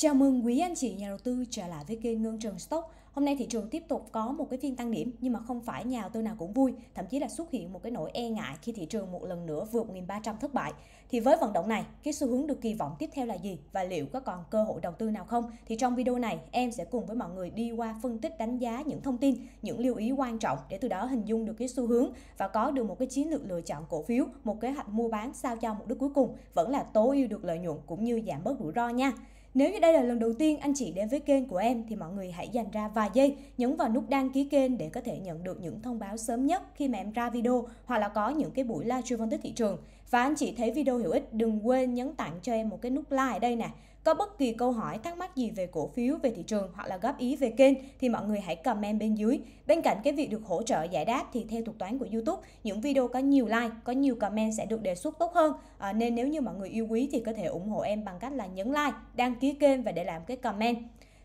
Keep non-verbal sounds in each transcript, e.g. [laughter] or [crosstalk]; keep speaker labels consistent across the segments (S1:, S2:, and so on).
S1: Chào mừng quý anh chị nhà đầu tư trở lại với kênh Ngân Trần Stock. Hôm nay thị trường tiếp tục có một cái phiên tăng điểm nhưng mà không phải nhà đầu tư nào cũng vui, thậm chí là xuất hiện một cái nỗi e ngại khi thị trường một lần nữa vượt 1.300 thất bại. Thì với vận động này, cái xu hướng được kỳ vọng tiếp theo là gì và liệu có còn cơ hội đầu tư nào không? Thì trong video này em sẽ cùng với mọi người đi qua phân tích đánh giá những thông tin, những lưu ý quan trọng để từ đó hình dung được cái xu hướng và có được một cái chiến lược lựa chọn cổ phiếu, một kế hoạch mua bán sao cho mục đích cuối cùng vẫn là tối ưu được lợi nhuận cũng như giảm bớt rủi ro nha. Nếu như đây là lần đầu tiên anh chị đến với kênh của em thì mọi người hãy dành ra vài giây nhấn vào nút đăng ký kênh để có thể nhận được những thông báo sớm nhất khi mà em ra video hoặc là có những cái buổi live stream phân tích thị trường. Và anh chị thấy video hữu ích đừng quên nhấn tặng cho em một cái nút like ở đây nè có bất kỳ câu hỏi, thắc mắc gì về cổ phiếu, về thị trường hoặc là góp ý về kênh thì mọi người hãy comment bên dưới. Bên cạnh cái việc được hỗ trợ giải đáp thì theo thuật toán của YouTube, những video có nhiều like, có nhiều comment sẽ được đề xuất tốt hơn. À, nên nếu như mọi người yêu quý thì có thể ủng hộ em bằng cách là nhấn like, đăng ký kênh và để làm cái comment.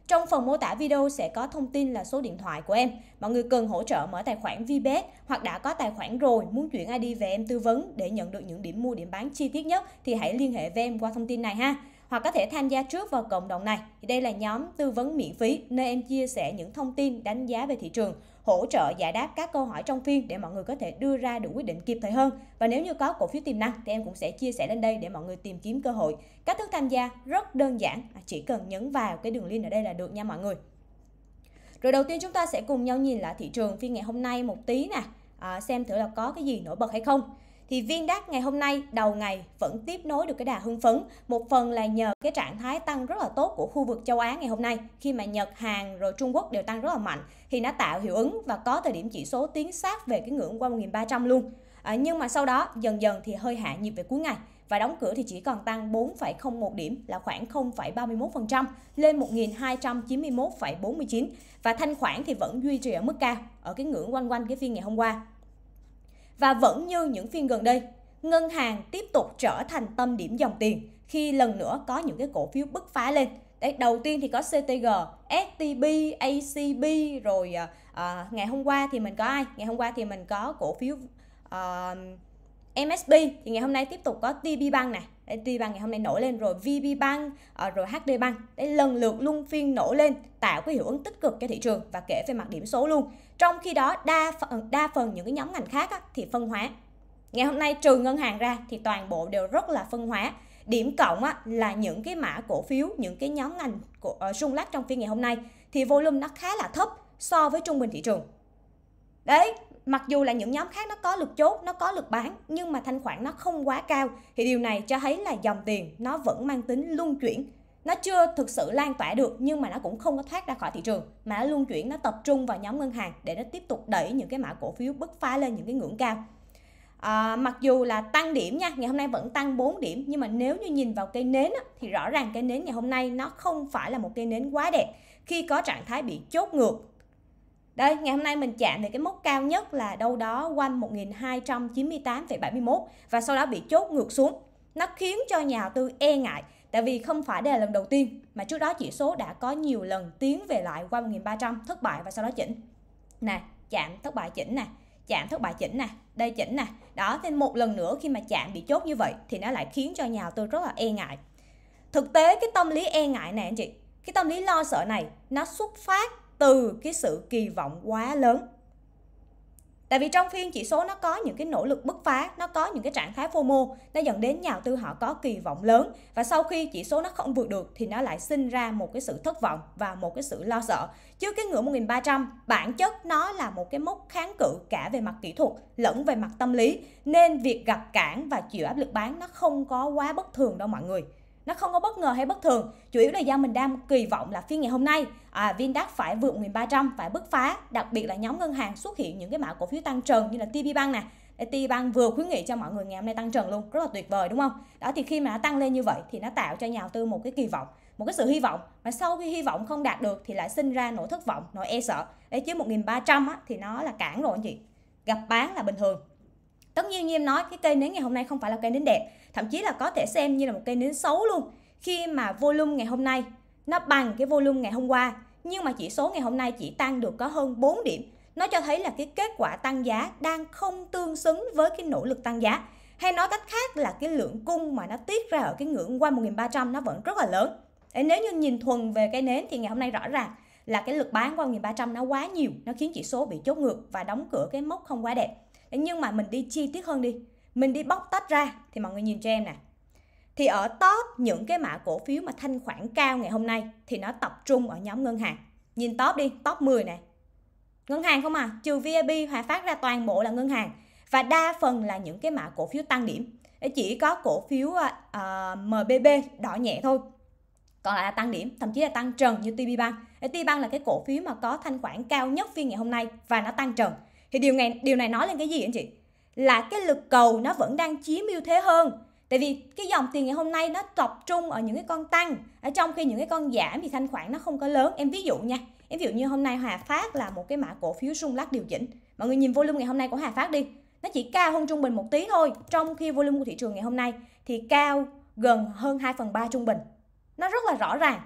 S1: Trong phần mô tả video sẽ có thông tin là số điện thoại của em. Mọi người cần hỗ trợ mở tài khoản VBet hoặc đã có tài khoản rồi muốn chuyển ID về em tư vấn để nhận được những điểm mua điểm bán chi tiết nhất thì hãy liên hệ với em qua thông tin này ha hoặc có thể tham gia trước vào cộng đồng này. Đây là nhóm tư vấn miễn phí nơi em chia sẻ những thông tin đánh giá về thị trường, hỗ trợ giải đáp các câu hỏi trong phiên để mọi người có thể đưa ra được quyết định kịp thời hơn. Và nếu như có cổ phiếu tiềm năng thì em cũng sẽ chia sẻ lên đây để mọi người tìm kiếm cơ hội. Cách thức tham gia rất đơn giản, à, chỉ cần nhấn vào cái đường link ở đây là được nha mọi người. Rồi đầu tiên chúng ta sẽ cùng nhau nhìn lại thị trường phiên ngày hôm nay một tí nè, à, xem thử là có cái gì nổi bật hay không thì viên đắt ngày hôm nay đầu ngày vẫn tiếp nối được cái đà hưng phấn một phần là nhờ cái trạng thái tăng rất là tốt của khu vực châu Á ngày hôm nay khi mà Nhật Hàn rồi Trung Quốc đều tăng rất là mạnh thì nó tạo hiệu ứng và có thời điểm chỉ số tiến sát về cái ngưỡng qua 1.300 luôn à, nhưng mà sau đó dần dần thì hơi hạ nhiệt về cuối ngày và đóng cửa thì chỉ còn tăng 4,01 điểm là khoảng 0,31% lên 1.291,49 và thanh khoản thì vẫn duy trì ở mức cao ở cái ngưỡng quanh quanh cái phiên ngày hôm qua và vẫn như những phiên gần đây, ngân hàng tiếp tục trở thành tâm điểm dòng tiền khi lần nữa có những cái cổ phiếu bứt phá lên. Đấy, đầu tiên thì có CTG, STB, ACB rồi à, à, ngày hôm qua thì mình có ai? Ngày hôm qua thì mình có cổ phiếu à, MSB thì ngày hôm nay tiếp tục có TB Bank này Đấy, tuy bank ngày hôm nay nổi lên rồi VB Bank ờ, rồi HD Bank đấy lần lượt luân phiên nổi lên tạo cái hiệu ứng tích cực cho thị trường và kể về mặt điểm số luôn trong khi đó đa phần ờ, đa phần những cái nhóm ngành khác á, thì phân hóa ngày hôm nay trừ ngân hàng ra thì toàn bộ đều rất là phân hóa điểm cộng á, là những cái mã cổ phiếu những cái nhóm ngành của uh, rung lắc trong phiên ngày hôm nay thì volume nó khá là thấp so với trung bình thị trường đấy mặc dù là những nhóm khác nó có lực chốt nó có lực bán nhưng mà thanh khoản nó không quá cao thì điều này cho thấy là dòng tiền nó vẫn mang tính luân chuyển nó chưa thực sự lan tỏa được nhưng mà nó cũng không có thoát ra khỏi thị trường mà nó luân chuyển nó tập trung vào nhóm ngân hàng để nó tiếp tục đẩy những cái mã cổ phiếu bứt phá lên những cái ngưỡng cao à, mặc dù là tăng điểm nha ngày hôm nay vẫn tăng 4 điểm nhưng mà nếu như nhìn vào cây nến á, thì rõ ràng cây nến ngày hôm nay nó không phải là một cây nến quá đẹp khi có trạng thái bị chốt ngược đây, ngày hôm nay mình chạm về cái mốc cao nhất là đâu đó quanh 1.298,71 và sau đó bị chốt ngược xuống. Nó khiến cho nhà đầu tư e ngại tại vì không phải đây là lần đầu tiên mà trước đó chỉ số đã có nhiều lần tiến về lại qua 300 thất bại và sau đó chỉnh. Nè, chạm thất bại chỉnh nè, chạm thất bại chỉnh nè, đây chỉnh nè. Đó thêm một lần nữa khi mà chạm bị chốt như vậy thì nó lại khiến cho nhà đầu tư rất là e ngại. Thực tế cái tâm lý e ngại này anh chị, cái tâm lý lo sợ này nó xuất phát từ cái sự kỳ vọng quá lớn tại vì trong phiên chỉ số nó có những cái nỗ lực bứt phá nó có những cái trạng thái fomo nó dẫn đến nhà đầu tư họ có kỳ vọng lớn và sau khi chỉ số nó không vượt được thì nó lại sinh ra một cái sự thất vọng và một cái sự lo sợ chứ cái ngưỡng 1.300 bản chất nó là một cái mốc kháng cự cả về mặt kỹ thuật lẫn về mặt tâm lý nên việc gặp cản và chịu áp lực bán nó không có quá bất thường đâu mọi người nó không có bất ngờ hay bất thường chủ yếu là do mình đang kỳ vọng là phiên ngày hôm nay à, VNDAX phải vượt 1300 phải bứt phá đặc biệt là nhóm ngân hàng xuất hiện những cái mã cổ phiếu tăng trần như là TPBank nè TPBank vừa khuyến nghị cho mọi người ngày hôm nay tăng trần luôn rất là tuyệt vời đúng không đó thì khi mà nó tăng lên như vậy thì nó tạo cho nhà đầu tư một cái kỳ vọng một cái sự hy vọng mà sau khi hy vọng không đạt được thì lại sinh ra nỗi thất vọng nỗi e sợ đấy chứ 1300 á, thì nó là cản rồi anh chị gặp bán là bình thường tất nhiên như em nói cái cây nến ngày hôm nay không phải là cây nến đẹp thậm chí là có thể xem như là một cây nến xấu luôn khi mà volume ngày hôm nay nó bằng cái volume ngày hôm qua nhưng mà chỉ số ngày hôm nay chỉ tăng được có hơn 4 điểm nó cho thấy là cái kết quả tăng giá đang không tương xứng với cái nỗ lực tăng giá hay nói cách khác là cái lượng cung mà nó tiết ra ở cái ngưỡng quanh 1300 nó vẫn rất là lớn nếu như nhìn thuần về cây nến thì ngày hôm nay rõ ràng là cái lực bán qua 1300 nó quá nhiều nó khiến chỉ số bị chốt ngược và đóng cửa cái mốc không quá đẹp nhưng mà mình đi chi tiết hơn đi mình đi bóc tách ra thì mọi người nhìn cho em nè thì ở top những cái mã cổ phiếu mà thanh khoản cao ngày hôm nay thì nó tập trung ở nhóm ngân hàng nhìn top đi top 10 này ngân hàng không à trừ vip hòa phát ra toàn bộ là ngân hàng và đa phần là những cái mã cổ phiếu tăng điểm chỉ có cổ phiếu uh, à, à, mbb đỏ nhẹ thôi còn lại là tăng điểm thậm chí là tăng trần như tb bank tb bank là cái cổ phiếu mà có thanh khoản cao nhất phiên ngày hôm nay và nó tăng trần thì điều này điều này nói lên cái gì anh chị? Là cái lực cầu nó vẫn đang chiếm ưu thế hơn. Tại vì cái dòng tiền ngày hôm nay nó tập trung ở những cái con tăng, ở trong khi những cái con giảm thì thanh khoản nó không có lớn. Em ví dụ nha, em ví dụ như hôm nay Hòa Phát là một cái mã cổ phiếu rung lắc điều chỉnh. Mọi người nhìn volume ngày hôm nay của Hòa Phát đi, nó chỉ cao hơn trung bình một tí thôi. Trong khi volume của thị trường ngày hôm nay thì cao gần hơn 2 phần 3 trung bình. Nó rất là rõ ràng.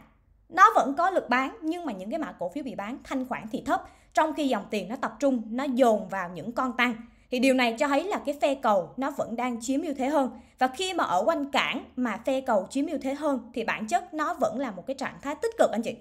S1: Nó vẫn có lực bán nhưng mà những cái mã cổ phiếu bị bán thanh khoản thì thấp trong khi dòng tiền nó tập trung nó dồn vào những con tăng thì điều này cho thấy là cái phe cầu nó vẫn đang chiếm ưu thế hơn và khi mà ở quanh cảng mà phe cầu chiếm ưu thế hơn thì bản chất nó vẫn là một cái trạng thái tích cực anh chị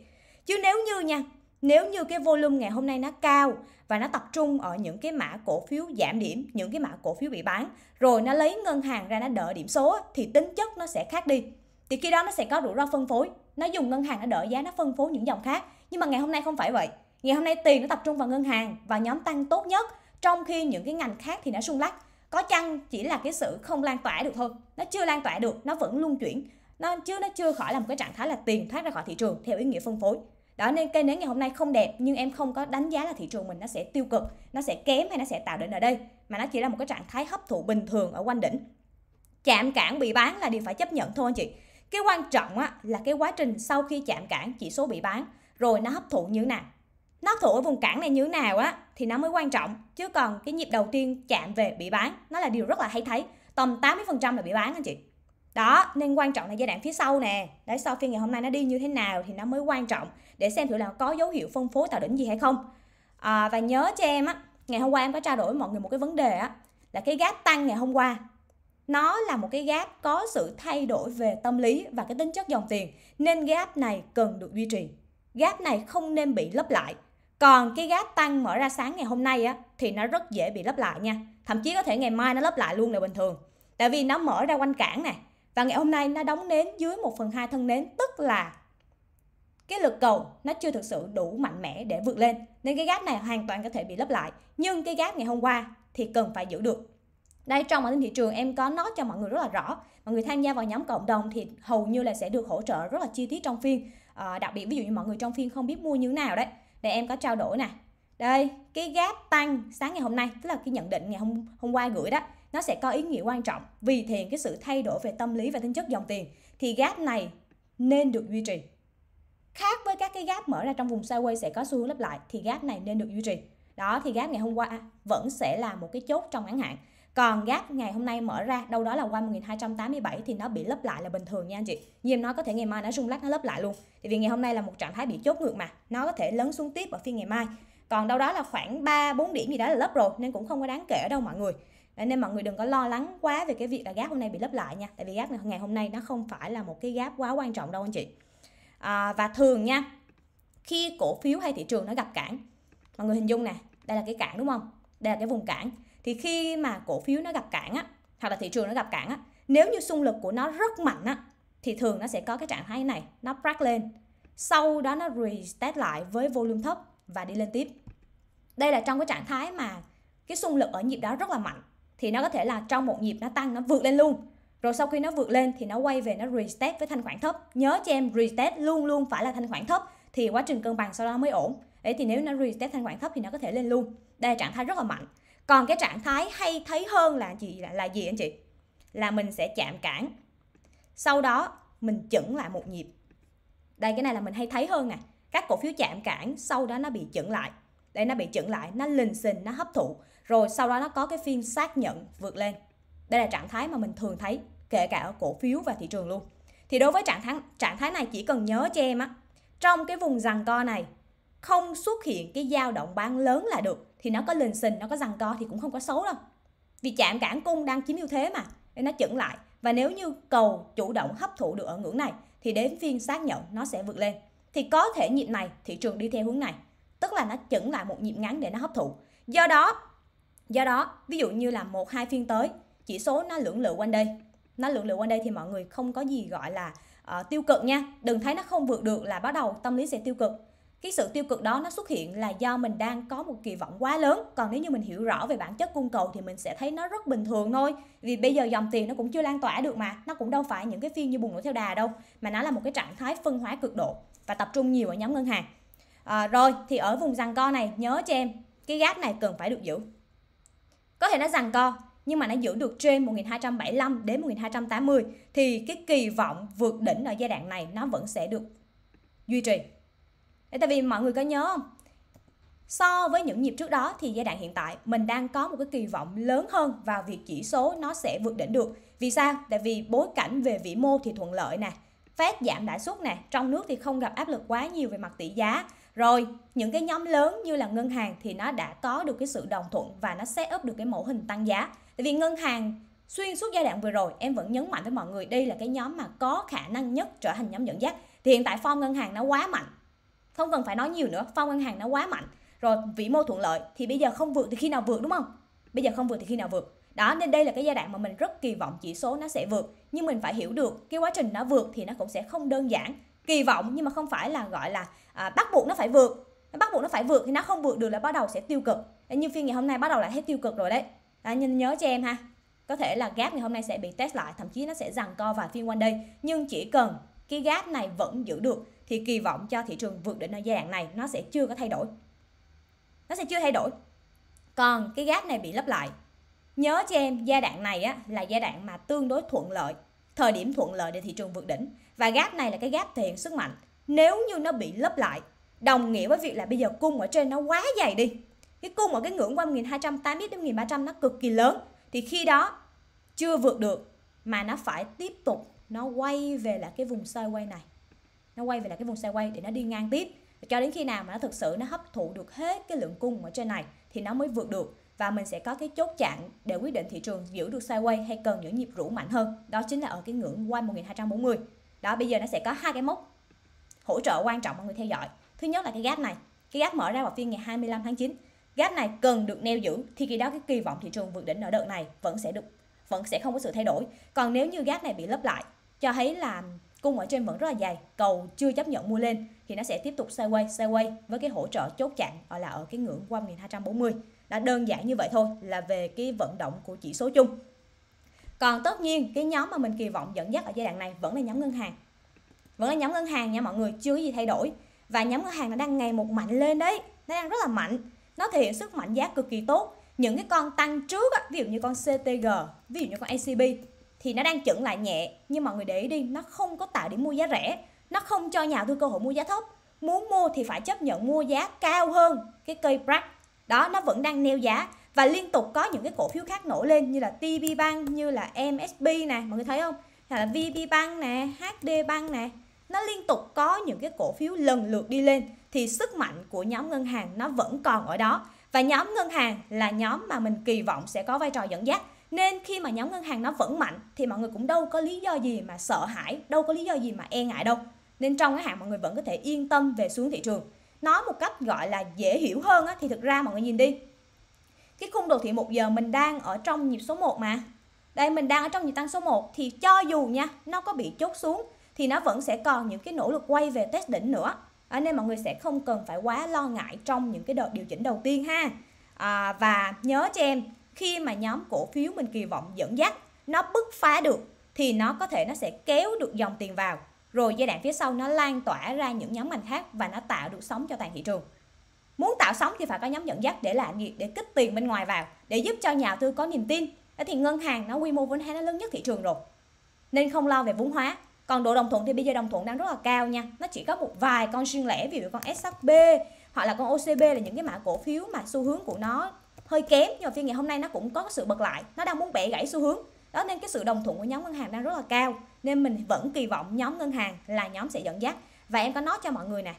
S1: chứ nếu như nha nếu như cái volume ngày hôm nay nó cao và nó tập trung ở những cái mã cổ phiếu giảm điểm, những cái mã cổ phiếu bị bán, rồi nó lấy ngân hàng ra nó đỡ điểm số thì tính chất nó sẽ khác đi. Thì khi đó nó sẽ có rủi ro phân phối, nó dùng ngân hàng nó đỡ giá nó phân phối những dòng khác. Nhưng mà ngày hôm nay không phải vậy. Ngày hôm nay tiền nó tập trung vào ngân hàng và nhóm tăng tốt nhất, trong khi những cái ngành khác thì nó sung lắc. Có chăng chỉ là cái sự không lan tỏa được thôi. Nó chưa lan tỏa được, nó vẫn luân chuyển. Nó chứ nó chưa khỏi là một cái trạng thái là tiền thoát ra khỏi thị trường theo ý nghĩa phân phối. Đó nên cây nến ngày hôm nay không đẹp nhưng em không có đánh giá là thị trường mình nó sẽ tiêu cực, nó sẽ kém hay nó sẽ tạo đỉnh ở đây mà nó chỉ là một cái trạng thái hấp thụ bình thường ở quanh đỉnh. Chạm cản bị bán là điều phải chấp nhận thôi anh chị. Cái quan trọng á, là cái quá trình sau khi chạm cản chỉ số bị bán rồi nó hấp thụ như thế nào nó thủ ở vùng cản này như thế nào á thì nó mới quan trọng chứ còn cái nhịp đầu tiên chạm về bị bán nó là điều rất là hay thấy tầm 80% là bị bán anh chị đó nên quan trọng là giai đoạn phía sau nè để sau phiên ngày hôm nay nó đi như thế nào thì nó mới quan trọng để xem thử là có dấu hiệu phân phối tạo đỉnh gì hay không à, và nhớ cho em á ngày hôm qua em có trao đổi với mọi người một cái vấn đề á là cái gap tăng ngày hôm qua nó là một cái gap có sự thay đổi về tâm lý và cái tính chất dòng tiền nên gap này cần được duy trì gap này không nên bị lấp lại còn cái gap tăng mở ra sáng ngày hôm nay á thì nó rất dễ bị lấp lại nha. Thậm chí có thể ngày mai nó lấp lại luôn là bình thường. Tại vì nó mở ra quanh cản nè. Và ngày hôm nay nó đóng nến dưới 1 phần 2 thân nến tức là cái lực cầu nó chưa thực sự đủ mạnh mẽ để vượt lên. Nên cái gap này hoàn toàn có thể bị lấp lại. Nhưng cái gap ngày hôm qua thì cần phải giữ được. Đây trong bản tin thị trường em có nói cho mọi người rất là rõ. Mọi người tham gia vào nhóm cộng đồng thì hầu như là sẽ được hỗ trợ rất là chi tiết trong phiên. À, đặc biệt ví dụ như mọi người trong phiên không biết mua như thế nào đấy này em có trao đổi nè đây cái gap tăng sáng ngày hôm nay tức là cái nhận định ngày hôm hôm qua gửi đó nó sẽ có ý nghĩa quan trọng vì thiện cái sự thay đổi về tâm lý và tính chất dòng tiền thì gap này nên được duy trì khác với các cái gap mở ra trong vùng sideways sẽ có xu hướng lấp lại thì gap này nên được duy trì đó thì gap ngày hôm qua vẫn sẽ là một cái chốt trong ngắn hạn còn gap ngày hôm nay mở ra đâu đó là quanh 1287 thì nó bị lấp lại là bình thường nha anh chị như em nói có thể ngày mai nó rung lắc nó lấp lại luôn thì vì ngày hôm nay là một trạng thái bị chốt ngược mà nó có thể lớn xuống tiếp ở phiên ngày mai còn đâu đó là khoảng 3 4 điểm gì đó là lấp rồi nên cũng không có đáng kể ở đâu mọi người nên mọi người đừng có lo lắng quá về cái việc là gap hôm nay bị lấp lại nha tại vì gap ngày hôm nay nó không phải là một cái gap quá quan trọng đâu anh chị à, và thường nha khi cổ phiếu hay thị trường nó gặp cản mọi người hình dung nè đây là cái cản đúng không đây là cái vùng cản thì khi mà cổ phiếu nó gặp cản á hoặc là thị trường nó gặp cản á nếu như xung lực của nó rất mạnh á thì thường nó sẽ có cái trạng thái này nó break lên sau đó nó restart lại với volume thấp và đi lên tiếp đây là trong cái trạng thái mà cái xung lực ở nhịp đó rất là mạnh thì nó có thể là trong một nhịp nó tăng nó vượt lên luôn rồi sau khi nó vượt lên thì nó quay về nó restart với thanh khoản thấp nhớ cho em restart luôn luôn phải là thanh khoản thấp thì quá trình cân bằng sau đó mới ổn ấy thì nếu nó restart thanh khoản thấp thì nó có thể lên luôn đây là trạng thái rất là mạnh còn cái trạng thái hay thấy hơn là gì là, là gì anh chị là mình sẽ chạm cản sau đó mình chững lại một nhịp đây cái này là mình hay thấy hơn nè các cổ phiếu chạm cản sau đó nó bị chững lại đây nó bị chững lại nó lình xình nó hấp thụ rồi sau đó nó có cái phiên xác nhận vượt lên đây là trạng thái mà mình thường thấy kể cả ở cổ phiếu và thị trường luôn thì đối với trạng thái trạng thái này chỉ cần nhớ cho em á trong cái vùng rằng co này không xuất hiện cái dao động bán lớn là được thì nó có lên sình nó có rằng co thì cũng không có xấu đâu vì chạm cản cung đang chiếm ưu thế mà nên nó chững lại và nếu như cầu chủ động hấp thụ được ở ngưỡng này thì đến phiên xác nhận nó sẽ vượt lên thì có thể nhịp này thị trường đi theo hướng này tức là nó chững lại một nhịp ngắn để nó hấp thụ do đó do đó ví dụ như là một hai phiên tới chỉ số nó lưỡng lự quanh đây nó lưỡng lự quanh đây thì mọi người không có gì gọi là uh, tiêu cực nha đừng thấy nó không vượt được là bắt đầu tâm lý sẽ tiêu cực cái sự tiêu cực đó nó xuất hiện là do mình đang có một kỳ vọng quá lớn còn nếu như mình hiểu rõ về bản chất cung cầu thì mình sẽ thấy nó rất bình thường thôi vì bây giờ dòng tiền nó cũng chưa lan tỏa được mà nó cũng đâu phải những cái phiên như bùng nổ theo đà đâu mà nó là một cái trạng thái phân hóa cực độ và tập trung nhiều ở nhóm ngân hàng à, rồi thì ở vùng rằng co này nhớ cho em cái gap này cần phải được giữ có thể nó rằng co nhưng mà nó giữ được trên 1275 đến 1280 thì cái kỳ vọng vượt đỉnh ở giai đoạn này nó vẫn sẽ được duy trì để tại vì mọi người có nhớ không? So với những nhịp trước đó thì giai đoạn hiện tại mình đang có một cái kỳ vọng lớn hơn vào việc chỉ số nó sẽ vượt đỉnh được. Vì sao? Tại vì bối cảnh về vĩ mô thì thuận lợi nè, phép giảm lãi suất nè, trong nước thì không gặp áp lực quá nhiều về mặt tỷ giá. Rồi, những cái nhóm lớn như là ngân hàng thì nó đã có được cái sự đồng thuận và nó set up được cái mẫu hình tăng giá. Tại vì ngân hàng xuyên suốt giai đoạn vừa rồi em vẫn nhấn mạnh với mọi người đây là cái nhóm mà có khả năng nhất trở thành nhóm dẫn dắt. Thì hiện tại form ngân hàng nó quá mạnh không cần phải nói nhiều nữa phong ngân hàng nó quá mạnh rồi vĩ mô thuận lợi thì bây giờ không vượt thì khi nào vượt đúng không bây giờ không vượt thì khi nào vượt đó nên đây là cái giai đoạn mà mình rất kỳ vọng chỉ số nó sẽ vượt nhưng mình phải hiểu được cái quá trình nó vượt thì nó cũng sẽ không đơn giản kỳ vọng nhưng mà không phải là gọi là à, bắt buộc nó phải vượt bắt buộc nó phải vượt thì nó không vượt được là bắt đầu sẽ tiêu cực như phiên ngày hôm nay bắt đầu lại thấy tiêu cực rồi đấy à, nên nhớ cho em ha có thể là gap ngày hôm nay sẽ bị test lại thậm chí nó sẽ giằng co vài phiên quanh đây nhưng chỉ cần cái gap này vẫn giữ được thì kỳ vọng cho thị trường vượt đỉnh ở giai đoạn này nó sẽ chưa có thay đổi nó sẽ chưa thay đổi còn cái gap này bị lấp lại nhớ cho em giai đoạn này á, là giai đoạn mà tương đối thuận lợi thời điểm thuận lợi để thị trường vượt đỉnh và gap này là cái gap thể hiện sức mạnh nếu như nó bị lấp lại đồng nghĩa với việc là bây giờ cung ở trên nó quá dày đi cái cung ở cái ngưỡng qua 1280 đến 1300 nó cực kỳ lớn thì khi đó chưa vượt được mà nó phải tiếp tục nó quay về là cái vùng xoay quay này nó quay về lại cái vùng sideways để nó đi ngang tiếp cho đến khi nào mà nó thực sự nó hấp thụ được hết cái lượng cung ở trên này thì nó mới vượt được và mình sẽ có cái chốt chặn để quyết định thị trường giữ được sideways hay cần những nhịp rũ mạnh hơn đó chính là ở cái ngưỡng quanh 1240 đó bây giờ nó sẽ có hai cái mốc hỗ trợ quan trọng mọi người theo dõi thứ nhất là cái gap này cái gap mở ra vào phiên ngày 25 tháng 9 gap này cần được neo giữ thì khi đó cái kỳ vọng thị trường vượt đỉnh ở đợt này vẫn sẽ được vẫn sẽ không có sự thay đổi còn nếu như gap này bị lấp lại cho thấy là cung ở trên vẫn rất là dài cầu chưa chấp nhận mua lên thì nó sẽ tiếp tục sideways sideways với cái hỗ trợ chốt chặn gọi là ở cái ngưỡng qua 1240 đã đơn giản như vậy thôi là về cái vận động của chỉ số chung còn tất nhiên cái nhóm mà mình kỳ vọng dẫn dắt ở giai đoạn này vẫn là nhóm ngân hàng vẫn là nhóm ngân hàng nha mọi người chưa có gì thay đổi và nhóm ngân hàng nó đang ngày một mạnh lên đấy nó đang rất là mạnh nó thể hiện sức mạnh giá cực kỳ tốt những cái con tăng trước ví dụ như con CTG ví dụ như con ACB thì nó đang chững lại nhẹ nhưng mọi người để ý đi nó không có tạo điểm mua giá rẻ nó không cho nhà đầu tư cơ hội mua giá thấp muốn mua thì phải chấp nhận mua giá cao hơn cái cây Brack đó nó vẫn đang neo giá và liên tục có những cái cổ phiếu khác nổi lên như là TB Bank như là MSB nè mọi người thấy không hay là VB Bank nè HD Bank nè nó liên tục có những cái cổ phiếu lần lượt đi lên thì sức mạnh của nhóm ngân hàng nó vẫn còn ở đó và nhóm ngân hàng là nhóm mà mình kỳ vọng sẽ có vai trò dẫn dắt nên khi mà nhóm ngân hàng nó vẫn mạnh thì mọi người cũng đâu có lý do gì mà sợ hãi đâu có lý do gì mà e ngại đâu nên trong cái hạn mọi người vẫn có thể yên tâm về xuống thị trường nói một cách gọi là dễ hiểu hơn á, thì thực ra mọi người nhìn đi cái khung đồ thị một giờ mình đang ở trong nhịp số 1 mà đây mình đang ở trong nhịp tăng số 1 thì cho dù nha nó có bị chốt xuống thì nó vẫn sẽ còn những cái nỗ lực quay về test đỉnh nữa à, nên mọi người sẽ không cần phải quá lo ngại trong những cái đợt điều chỉnh đầu tiên ha à, và nhớ cho em khi mà nhóm cổ phiếu mình kỳ vọng dẫn dắt nó bứt phá được thì nó có thể nó sẽ kéo được dòng tiền vào rồi giai đoạn phía sau nó lan tỏa ra những nhóm ngành khác và nó tạo được sóng cho toàn thị trường muốn tạo sóng thì phải có nhóm dẫn dắt để làm gì để kích tiền bên ngoài vào để giúp cho nhà đầu tư có niềm tin thì ngân hàng nó quy mô vốn hóa nó lớn nhất thị trường rồi nên không lo về vốn hóa còn độ đồng thuận thì bây giờ đồng thuận đang rất là cao nha nó chỉ có một vài con riêng lẻ ví dụ con SHB hoặc là con OCB là những cái mã cổ phiếu mà xu hướng của nó hơi kém nhưng mà phiên ngày hôm nay nó cũng có sự bật lại nó đang muốn bẻ gãy xu hướng đó nên cái sự đồng thuận của nhóm ngân hàng đang rất là cao nên mình vẫn kỳ vọng nhóm ngân hàng là nhóm sẽ dẫn dắt và em có nói cho mọi người nè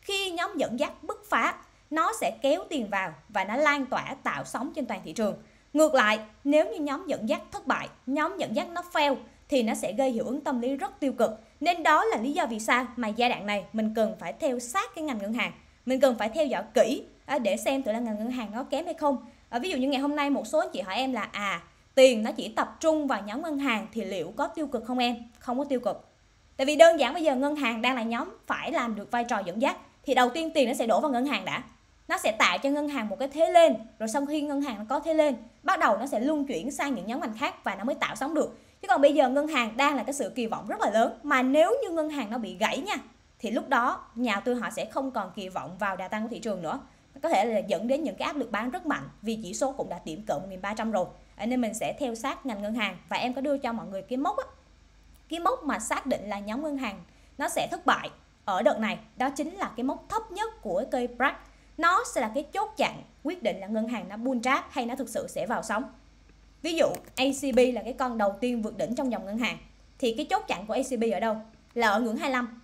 S1: khi nhóm dẫn dắt bứt phá nó sẽ kéo tiền vào và nó lan tỏa tạo sóng trên toàn thị trường ngược lại nếu như nhóm dẫn dắt thất bại nhóm dẫn dắt nó fail thì nó sẽ gây hiệu ứng tâm lý rất tiêu cực nên đó là lý do vì sao mà giai đoạn này mình cần phải theo sát cái ngành ngân hàng mình cần phải theo dõi kỹ À, để xem tụi là ngành ngân hàng nó kém hay không à, ví dụ như ngày hôm nay một số anh chị hỏi em là à tiền nó chỉ tập trung vào nhóm ngân hàng thì liệu có tiêu cực không em không có tiêu cực tại vì đơn giản bây giờ ngân hàng đang là nhóm phải làm được vai trò dẫn dắt thì đầu tiên tiền nó sẽ đổ vào ngân hàng đã nó sẽ tạo cho ngân hàng một cái thế lên rồi sau khi ngân hàng nó có thế lên bắt đầu nó sẽ luân chuyển sang những nhóm ngành khác và nó mới tạo sóng được chứ còn bây giờ ngân hàng đang là cái sự kỳ vọng rất là lớn mà nếu như ngân hàng nó bị gãy nha thì lúc đó nhà tư họ sẽ không còn kỳ vọng vào đà tăng của thị trường nữa có thể là dẫn đến những cái áp lực bán rất mạnh vì chỉ số cũng đã điểm cỡ 1.300 rồi nên mình sẽ theo sát ngành ngân hàng và em có đưa cho mọi người cái mốc á, cái mốc mà xác định là nhóm ngân hàng nó sẽ thất bại ở đợt này đó chính là cái mốc thấp nhất của cây Brack nó sẽ là cái chốt chặn quyết định là ngân hàng nó buôn trap hay nó thực sự sẽ vào sóng ví dụ ACB là cái con đầu tiên vượt đỉnh trong dòng ngân hàng thì cái chốt chặn của ACB ở đâu là ở ngưỡng 25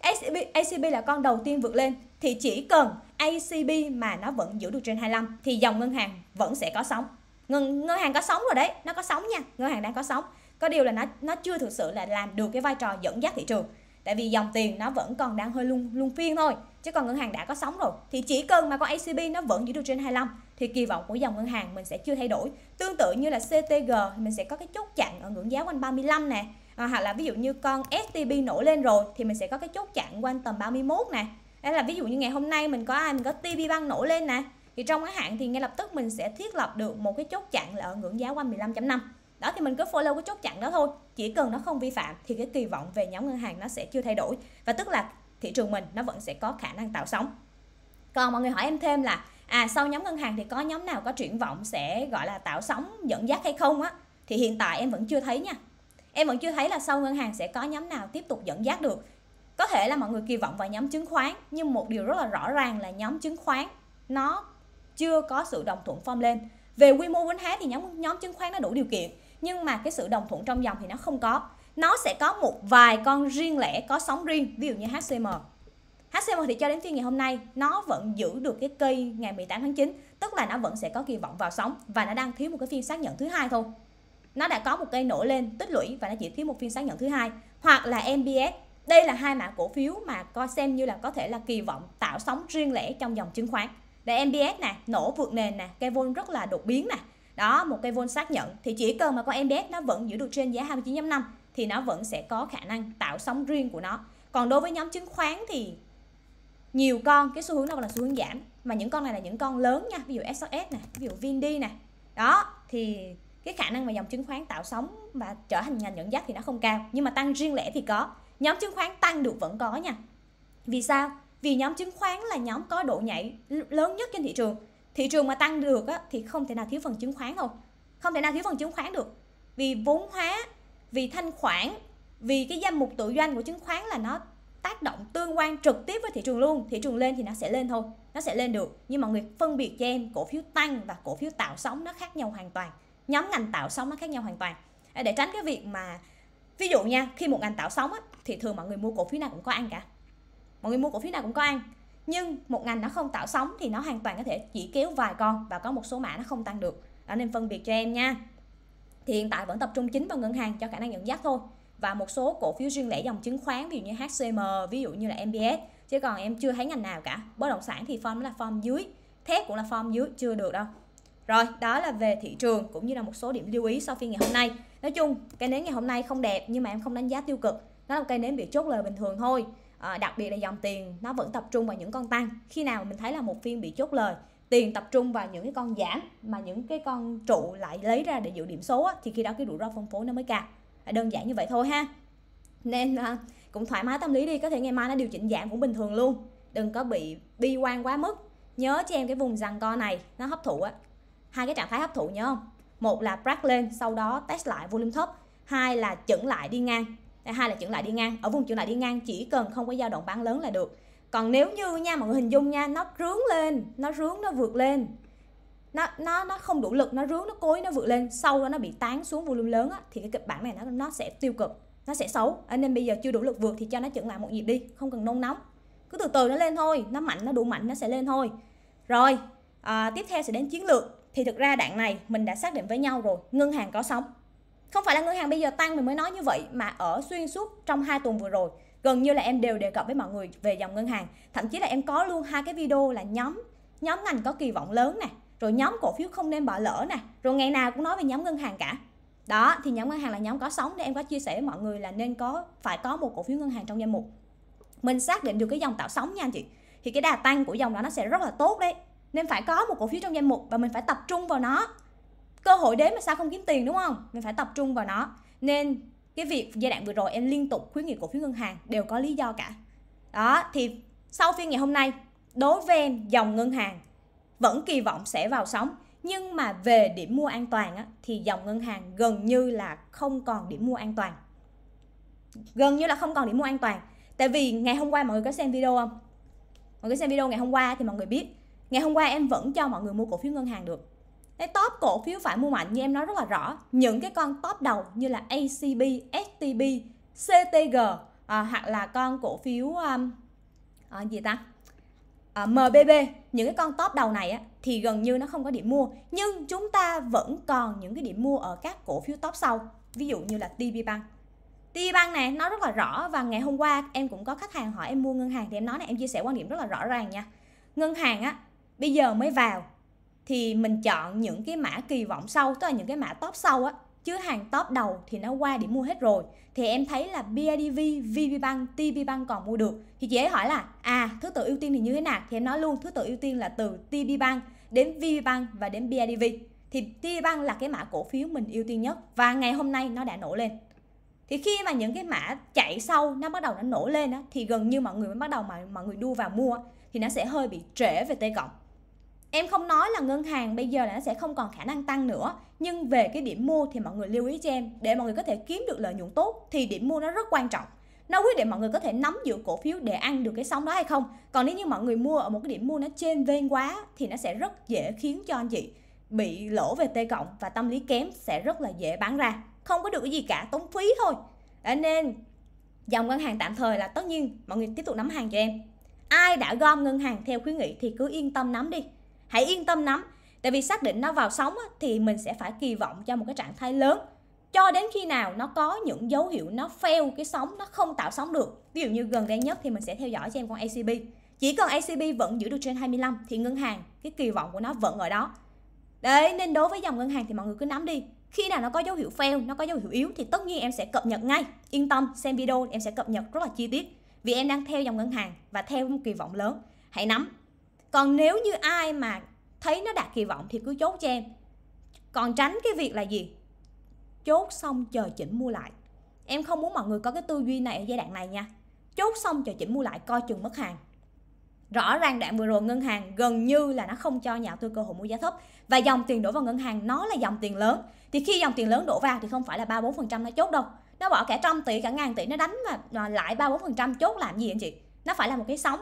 S1: ACB, ACB là con đầu tiên vượt lên thì chỉ cần ACB mà nó vẫn giữ được trên 25 thì dòng ngân hàng vẫn sẽ có sóng ngân ngân hàng có sóng rồi đấy nó có sóng nha ngân hàng đang có sóng có điều là nó nó chưa thực sự là làm được cái vai trò dẫn dắt thị trường tại vì dòng tiền nó vẫn còn đang hơi lung lung phiên thôi chứ còn ngân hàng đã có sóng rồi thì chỉ cần mà có ACB nó vẫn giữ được trên 25 thì kỳ vọng của dòng ngân hàng mình sẽ chưa thay đổi tương tự như là CTG thì mình sẽ có cái chốt chặn ở ngưỡng giá quanh 35 nè à, hoặc là ví dụ như con STB nổi lên rồi thì mình sẽ có cái chốt chặn quanh tầm 31 nè đó là ví dụ như ngày hôm nay mình có ai mình có TV băng nổi lên nè thì trong cái hạn thì ngay lập tức mình sẽ thiết lập được một cái chốt chặn là ở ngưỡng giá quanh 15.5 đó thì mình cứ follow cái chốt chặn đó thôi chỉ cần nó không vi phạm thì cái kỳ vọng về nhóm ngân hàng nó sẽ chưa thay đổi và tức là thị trường mình nó vẫn sẽ có khả năng tạo sóng còn mọi người hỏi em thêm là à sau nhóm ngân hàng thì có nhóm nào có triển vọng sẽ gọi là tạo sóng dẫn dắt hay không á thì hiện tại em vẫn chưa thấy nha em vẫn chưa thấy là sau ngân hàng sẽ có nhóm nào tiếp tục dẫn dắt được có thể là mọi người kỳ vọng vào nhóm chứng khoán nhưng một điều rất là rõ ràng là nhóm chứng khoán nó chưa có sự đồng thuận form lên về quy mô vốn hóa thì nhóm nhóm chứng khoán nó đủ điều kiện nhưng mà cái sự đồng thuận trong dòng thì nó không có nó sẽ có một vài con riêng lẻ có sóng riêng ví dụ như HCM HCM thì cho đến phiên ngày hôm nay nó vẫn giữ được cái cây ngày 18 tháng 9 tức là nó vẫn sẽ có kỳ vọng vào sóng và nó đang thiếu một cái phiên xác nhận thứ hai thôi nó đã có một cây nổ lên tích lũy và nó chỉ thiếu một phiên xác nhận thứ hai hoặc là MBS đây là hai mã cổ phiếu mà coi xem như là có thể là kỳ vọng tạo sóng riêng lẻ trong dòng chứng khoán để MBS nè nổ vượt nền nè cây vôn rất là đột biến nè đó một cây vôn xác nhận thì chỉ cần mà con MBS nó vẫn giữ được trên giá 29.5 thì nó vẫn sẽ có khả năng tạo sóng riêng của nó còn đối với nhóm chứng khoán thì nhiều con cái xu hướng nó là xu hướng giảm mà những con này là những con lớn nha ví dụ SOS nè ví dụ Vindi nè đó thì cái khả năng mà dòng chứng khoán tạo sóng và trở thành ngành dẫn dắt thì nó không cao nhưng mà tăng riêng lẻ thì có nhóm chứng khoán tăng được vẫn có nha vì sao vì nhóm chứng khoán là nhóm có độ nhảy lớn nhất trên thị trường thị trường mà tăng được á, thì không thể nào thiếu phần chứng khoán đâu không thể nào thiếu phần chứng khoán được vì vốn hóa vì thanh khoản vì cái danh mục tự doanh của chứng khoán là nó tác động tương quan trực tiếp với thị trường luôn thị trường lên thì nó sẽ lên thôi nó sẽ lên được nhưng mọi người phân biệt cho em cổ phiếu tăng và cổ phiếu tạo sóng nó khác nhau hoàn toàn nhóm ngành tạo sóng nó khác nhau hoàn toàn à, để tránh cái việc mà ví dụ nha khi một ngành tạo sóng á, thì thường mọi người mua cổ phiếu nào cũng có ăn cả mọi người mua cổ phiếu nào cũng có ăn nhưng một ngành nó không tạo sóng thì nó hoàn toàn có thể chỉ kéo vài con và có một số mã nó không tăng được đó nên phân biệt cho em nha thì hiện tại vẫn tập trung chính vào ngân hàng cho khả năng nhận dắt thôi và một số cổ phiếu riêng lẻ dòng chứng khoán ví dụ như HCM ví dụ như là MBS chứ còn em chưa thấy ngành nào cả bất động sản thì form là form dưới thép cũng là form dưới chưa được đâu rồi đó là về thị trường cũng như là một số điểm lưu ý sau phiên ngày hôm nay nói chung cái nến ngày hôm nay không đẹp nhưng mà em không đánh giá tiêu cực nó là một cây nến bị chốt lời bình thường thôi à, đặc biệt là dòng tiền nó vẫn tập trung vào những con tăng khi nào mình thấy là một phiên bị chốt lời tiền tập trung vào những cái con giảm mà những cái con trụ lại lấy ra để giữ điểm số á, thì khi đó cái rủi ro phân phối nó mới cao ờ, đơn giản như vậy thôi ha nên à, cũng thoải mái tâm lý đi có thể ngày mai nó điều chỉnh giảm cũng bình thường luôn đừng có bị bi quan quá mức nhớ cho em cái vùng rằng co này nó hấp thụ á hai cái trạng thái hấp thụ nhớ không một là break lên sau đó test lại volume thấp hai là chững lại đi ngang hai là chững lại đi ngang ở vùng chững lại đi ngang chỉ cần không có dao động bán lớn là được còn nếu như nha mọi người hình dung nha nó rướng lên nó rướng nó vượt lên nó nó nó không đủ lực nó rướng nó cối nó vượt lên sau đó nó bị tán xuống volume lớn á, thì cái kịch bản này nó nó sẽ tiêu cực nó sẽ xấu nên bây giờ chưa đủ lực vượt thì cho nó chững lại một nhịp đi không cần nôn nóng cứ từ từ nó lên thôi nó mạnh nó đủ mạnh nó sẽ lên thôi rồi à, tiếp theo sẽ đến chiến lược thì thực ra đạn này mình đã xác định với nhau rồi ngân hàng có sóng không phải là ngân hàng bây giờ tăng mình mới nói như vậy mà ở xuyên suốt trong hai tuần vừa rồi gần như là em đều đề cập với mọi người về dòng ngân hàng thậm chí là em có luôn hai cái video là nhóm nhóm ngành có kỳ vọng lớn này rồi nhóm cổ phiếu không nên bỏ lỡ này rồi ngày nào cũng nói về nhóm ngân hàng cả đó thì nhóm ngân hàng là nhóm có sóng nên em có chia sẻ với mọi người là nên có phải có một cổ phiếu ngân hàng trong danh mục mình xác định được cái dòng tạo sóng nha anh chị thì cái đà tăng của dòng đó nó sẽ rất là tốt đấy nên phải có một cổ phiếu trong danh mục và mình phải tập trung vào nó cơ hội đến mà sao không kiếm tiền đúng không mình phải tập trung vào nó nên cái việc giai đoạn vừa rồi em liên tục khuyến nghị cổ phiếu ngân hàng đều có lý do cả đó thì sau phiên ngày hôm nay đối với em dòng ngân hàng vẫn kỳ vọng sẽ vào sóng nhưng mà về điểm mua an toàn á, thì dòng ngân hàng gần như là không còn điểm mua an toàn gần như là không còn điểm mua an toàn tại vì ngày hôm qua mọi người có xem video không mọi người xem video ngày hôm qua thì mọi người biết ngày hôm qua em vẫn cho mọi người mua cổ phiếu ngân hàng được cái top cổ phiếu phải mua mạnh như em nói rất là rõ những cái con top đầu như là ACB, STB, CTG à, hoặc là con cổ phiếu um, à, gì ta à, MBB những cái con top đầu này á, thì gần như nó không có điểm mua nhưng chúng ta vẫn còn những cái điểm mua ở các cổ phiếu top sau ví dụ như là TB Bank TB Bank này nó rất là rõ và ngày hôm qua em cũng có khách hàng hỏi em mua ngân hàng thì em nói này em chia sẻ quan điểm rất là rõ ràng nha ngân hàng á bây giờ mới vào thì mình chọn những cái mã kỳ vọng sau tức là những cái mã top sau á chứ hàng top đầu thì nó qua điểm mua hết rồi thì em thấy là BIDV, VPBank, TPBank còn mua được thì chị ấy hỏi là à thứ tự ưu tiên thì như thế nào thì em nói luôn thứ tự ưu tiên là từ TPBank đến VPBank và đến BIDV thì TPBank là cái mã cổ phiếu mình ưu tiên nhất và ngày hôm nay nó đã nổ lên thì khi mà những cái mã chạy sau nó bắt đầu nó nổ lên á, thì gần như mọi người mới bắt đầu mà mọi người đua vào mua thì nó sẽ hơi bị trễ về T cộng Em không nói là ngân hàng bây giờ là nó sẽ không còn khả năng tăng nữa Nhưng về cái điểm mua thì mọi người lưu ý cho em Để mọi người có thể kiếm được lợi nhuận tốt Thì điểm mua nó rất quan trọng nó quyết định mọi người có thể nắm giữ cổ phiếu để ăn được cái sóng đó hay không còn nếu như mọi người mua ở một cái điểm mua nó trên ven quá thì nó sẽ rất dễ khiến cho anh chị bị lỗ về t cộng và tâm lý kém sẽ rất là dễ bán ra không có được cái gì cả tốn phí thôi à nên dòng ngân hàng tạm thời là tất nhiên mọi người tiếp tục nắm hàng cho em ai đã gom ngân hàng theo khuyến nghị thì cứ yên tâm nắm đi hãy yên tâm nắm tại vì xác định nó vào sóng thì mình sẽ phải kỳ vọng cho một cái trạng thái lớn cho đến khi nào nó có những dấu hiệu nó fail cái sóng nó không tạo sóng được ví dụ như gần đây nhất thì mình sẽ theo dõi cho em con ACB chỉ cần ACB vẫn giữ được trên 25 thì ngân hàng cái kỳ vọng của nó vẫn ở đó đấy nên đối với dòng ngân hàng thì mọi người cứ nắm đi khi nào nó có dấu hiệu fail nó có dấu hiệu yếu thì tất nhiên em sẽ cập nhật ngay yên tâm xem video em sẽ cập nhật rất là chi tiết vì em đang theo dòng ngân hàng và theo một kỳ vọng lớn hãy nắm còn nếu như ai mà thấy nó đạt kỳ vọng thì cứ chốt cho em còn tránh cái việc là gì chốt xong chờ chỉnh mua lại em không muốn mọi người có cái tư duy này ở giai đoạn này nha chốt xong chờ chỉnh mua lại coi chừng mất hàng rõ ràng đoạn vừa rồi ngân hàng gần như là nó không cho nhà đầu tư cơ hội mua giá thấp và dòng tiền đổ vào ngân hàng nó là dòng tiền lớn thì khi dòng tiền lớn đổ vào thì không phải là ba bốn phần trăm nó chốt đâu nó bỏ cả trăm tỷ cả ngàn tỷ nó đánh mà lại ba bốn phần trăm chốt làm gì anh chị nó phải là một cái sóng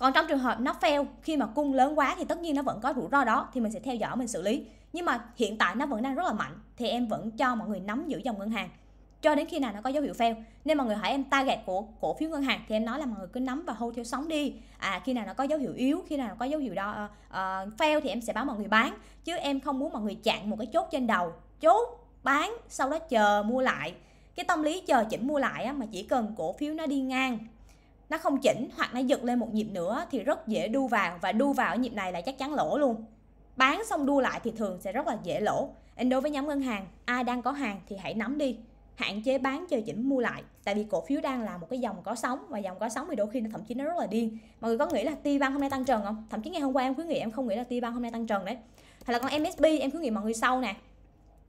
S1: còn trong trường hợp nó fail khi mà cung lớn quá thì tất nhiên nó vẫn có rủi ro đó thì mình sẽ theo dõi mình xử lý nhưng mà hiện tại nó vẫn đang rất là mạnh thì em vẫn cho mọi người nắm giữ dòng ngân hàng cho đến khi nào nó có dấu hiệu fail nên mọi người hỏi em target của cổ phiếu ngân hàng thì em nói là mọi người cứ nắm và hold theo sóng đi à khi nào nó có dấu hiệu yếu khi nào nó có dấu hiệu đo uh, ờ, ờ, fail thì em sẽ báo mọi người bán chứ em không muốn mọi người chặn một cái chốt trên đầu chốt bán sau đó chờ mua lại cái tâm lý chờ chỉnh mua lại á, mà chỉ cần cổ phiếu nó đi ngang nó không chỉnh hoặc nó giật lên một nhịp nữa thì rất dễ đu vào và đu vào ở nhịp này là chắc chắn lỗ luôn bán xong đu lại thì thường sẽ rất là dễ lỗ nên đối với nhóm ngân hàng ai đang có hàng thì hãy nắm đi hạn chế bán chờ chỉnh mua lại tại vì cổ phiếu đang là một cái dòng có sóng và dòng có sóng thì đôi khi nó thậm chí nó rất là điên mọi người có nghĩ là ti ban hôm nay tăng trần không thậm chí ngày hôm qua em khuyến nghị em không nghĩ là ti ban hôm nay tăng trần đấy hay là con msb em khuyến nghị mọi người sau nè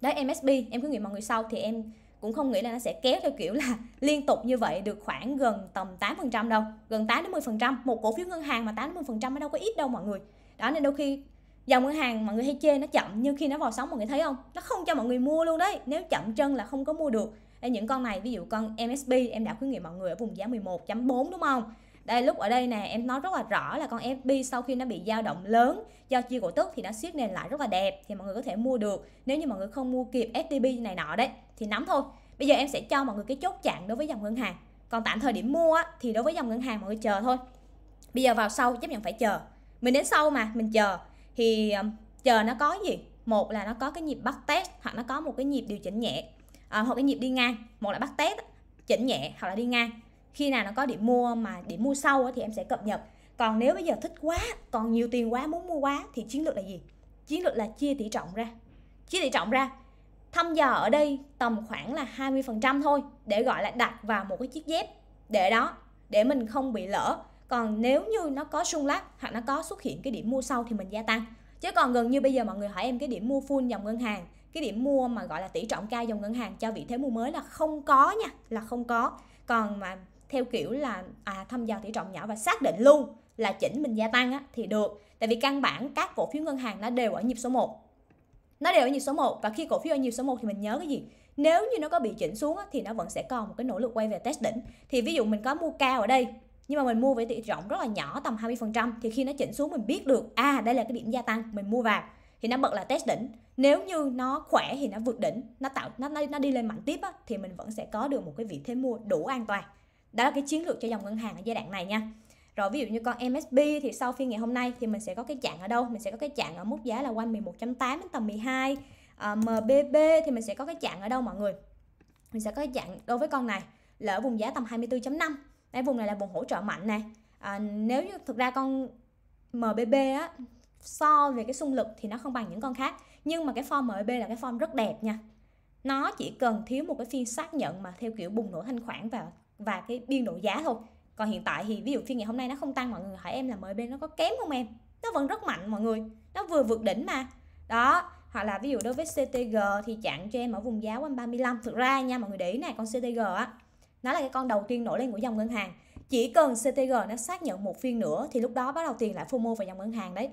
S1: đấy msb em khuyến nghị mọi người sau thì em cũng không nghĩ là nó sẽ kéo theo kiểu là [laughs] liên tục như vậy được khoảng gần tầm 8% đâu gần 8 đến 10% một cổ phiếu ngân hàng mà 8 đến 10% nó đâu có ít đâu mọi người đó nên đôi khi dòng ngân hàng mọi người hay chê nó chậm nhưng khi nó vào sóng mọi người thấy không nó không cho mọi người mua luôn đấy nếu chậm chân là không có mua được những con này ví dụ con MSB em đã khuyến nghị mọi người ở vùng giá 11.4 đúng không đây lúc ở đây nè em nói rất là rõ là con FB sau khi nó bị dao động lớn do chia cổ tức thì nó siết nền lại rất là đẹp thì mọi người có thể mua được nếu như mọi người không mua kịp STB này nọ đấy thì nắm thôi bây giờ em sẽ cho mọi người cái chốt chặn đối với dòng ngân hàng còn tạm thời điểm mua thì đối với dòng ngân hàng mọi người chờ thôi bây giờ vào sau chấp nhận phải chờ mình đến sau mà mình chờ thì chờ nó có gì một là nó có cái nhịp bắt test hoặc nó có một cái nhịp điều chỉnh nhẹ à, hoặc cái nhịp đi ngang một là bắt test chỉnh nhẹ hoặc là đi ngang khi nào nó có điểm mua mà điểm mua sâu thì em sẽ cập nhật còn nếu bây giờ thích quá còn nhiều tiền quá muốn mua quá thì chiến lược là gì chiến lược là chia tỷ trọng ra chia tỷ trọng ra thăm dò ở đây tầm khoảng là 20% thôi để gọi là đặt vào một cái chiếc dép để đó để mình không bị lỡ còn nếu như nó có sung lắc hoặc nó có xuất hiện cái điểm mua sau thì mình gia tăng chứ còn gần như bây giờ mọi người hỏi em cái điểm mua full dòng ngân hàng cái điểm mua mà gọi là tỷ trọng cao dòng ngân hàng cho vị thế mua mới là không có nha là không có còn mà theo kiểu là à, thăm dò tỷ trọng nhỏ và xác định luôn là chỉnh mình gia tăng á, thì được tại vì căn bản các cổ phiếu ngân hàng nó đều ở nhịp số 1 nó đều ở nhịp số 1 và khi cổ phiếu ở nhịp số 1 thì mình nhớ cái gì nếu như nó có bị chỉnh xuống á, thì nó vẫn sẽ còn một cái nỗ lực quay về test đỉnh thì ví dụ mình có mua cao ở đây nhưng mà mình mua với tỷ trọng rất là nhỏ tầm 20% thì khi nó chỉnh xuống mình biết được à đây là cái điểm gia tăng mình mua vào thì nó bật là test đỉnh nếu như nó khỏe thì nó vượt đỉnh nó tạo nó nó, nó đi lên mạnh tiếp á, thì mình vẫn sẽ có được một cái vị thế mua đủ an toàn đó là cái chiến lược cho dòng ngân hàng ở giai đoạn này nha rồi ví dụ như con MSB thì sau phiên ngày hôm nay thì mình sẽ có cái chặn ở đâu mình sẽ có cái chặn ở mức giá là quanh 11.8 đến tầm 12 à, MBB thì mình sẽ có cái chặn ở đâu mọi người mình sẽ có cái chặn đối với con này là ở vùng giá tầm 24.5 đấy vùng này là vùng hỗ trợ mạnh này à, nếu như thực ra con MBB á so về cái xung lực thì nó không bằng những con khác nhưng mà cái form MBB là cái form rất đẹp nha nó chỉ cần thiếu một cái phiên xác nhận mà theo kiểu bùng nổ thanh khoản vào và cái biên độ giá thôi còn hiện tại thì ví dụ phiên ngày hôm nay nó không tăng mọi người hỏi em là MB nó có kém không em nó vẫn rất mạnh mọi người nó vừa vượt đỉnh mà đó hoặc là ví dụ đối với CTG thì chặn cho em ở vùng giá quanh 35 thực ra nha mọi người để ý này con CTG á nó là cái con đầu tiên nổi lên của dòng ngân hàng chỉ cần CTG nó xác nhận một phiên nữa thì lúc đó bắt đầu tiền lại phô mô vào dòng ngân hàng đấy